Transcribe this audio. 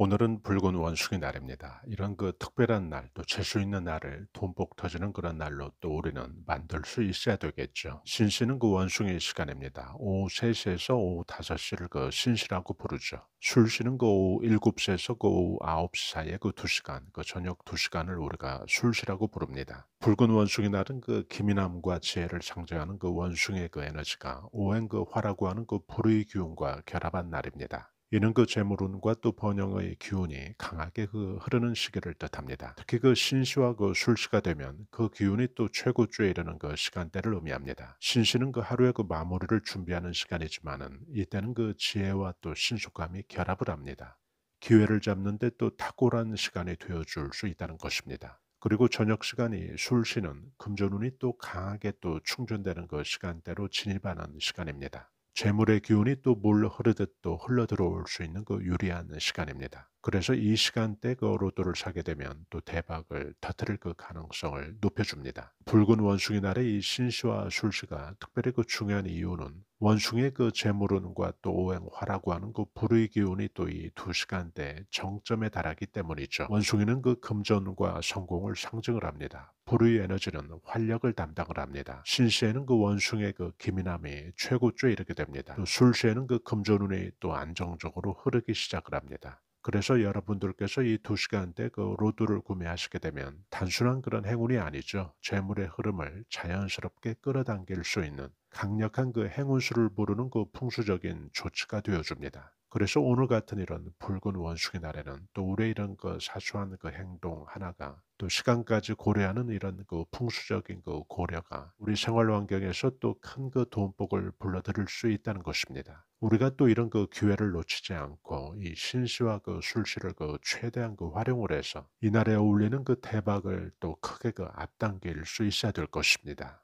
오늘은 붉은 원숭이 날입니다. 이런 그 특별한 날, 또 재수 있는 날을 돈복 터지는 그런 날로 또 우리는 만들 수 있어야 되겠죠. 신시는 그 원숭이 시간입니다. 오후 3시에서 오후 5시를 그 신시라고 부르죠. 술시는 그 오후 7시에서 그 오후 9시 사이에 그 2시간, 그 저녁 2시간을 우리가 술시라고 부릅니다. 붉은 원숭이 날은 그 기민함과 지혜를 상징하는 그 원숭이의 그 에너지가 오행 그 화라고 하는 그 불의 기운과 결합한 날입니다. 이는 그 재물운과 또 번영의 기운이 강하게 그 흐르는 시기를 뜻합니다. 특히 그 신시와 그 술시가 되면 그 기운이 또 최고조에 이르는 그 시간대를 의미합니다. 신시는 그 하루의 그 마무리를 준비하는 시간이지만은 이때는 그 지혜와 또 신속함이 결합을 합니다. 기회를 잡는데 또 탁월한 시간이 되어줄 수 있다는 것입니다. 그리고 저녁 시간이 술시는 금전운이 또 강하게 또 충전되는 그 시간대로 진입하는 시간입니다. 재물의 기운이 또몰 흐르듯 또 흘러 들어올 수 있는 그 유리한 시간입니다. 그래서 이 시간대 그 로또를 사게 되면 또 대박을 터뜨릴그 가능성을 높여줍니다. 붉은 원숭이 날의 이 신시와 술시가 특별히 그 중요한 이유는 원숭이의 그 재물운과 또 오행화라고 하는 그 불의 기운이 또 이 두 시간대 에 정점에 달하기 때문이죠. 원숭이는 그 금전과 성공을 상징을 합니다. 불의 에너지는 활력을 담당을 합니다. 신시에는 그 원숭이의 그 기민함이 최고조에 이르게 됩니다. 또 술시에는 그 금전운이 또 안정적으로 흐르기 시작을 합니다. 그래서 여러분들께서 이 두 시간대 그 로드를 구매하시게 되면 단순한 그런 행운이 아니죠. 재물의 흐름을 자연스럽게 끌어당길 수 있는 강력한 그 행운수를 부르는 그 풍수적인 조치가 되어줍니다. 그래서 오늘 같은 이런 붉은 원숭이 날에는 또우리 이런 그 사소한 그 행동 하나가 또 시간까지 고려하는 이런 그 풍수적인 그 고려가 우리 생활 환경에서 또 큰 그돈복을 불러들일 수 있다는 것입니다. 우리가 또 이런 그 기회를 놓치지 않고 이 신시와 그 술시를 그 최대한 그 활용을 해서 이날에 어울리는 그 대박을 또 크게 그 앞당길 수 있어야 될 것입니다.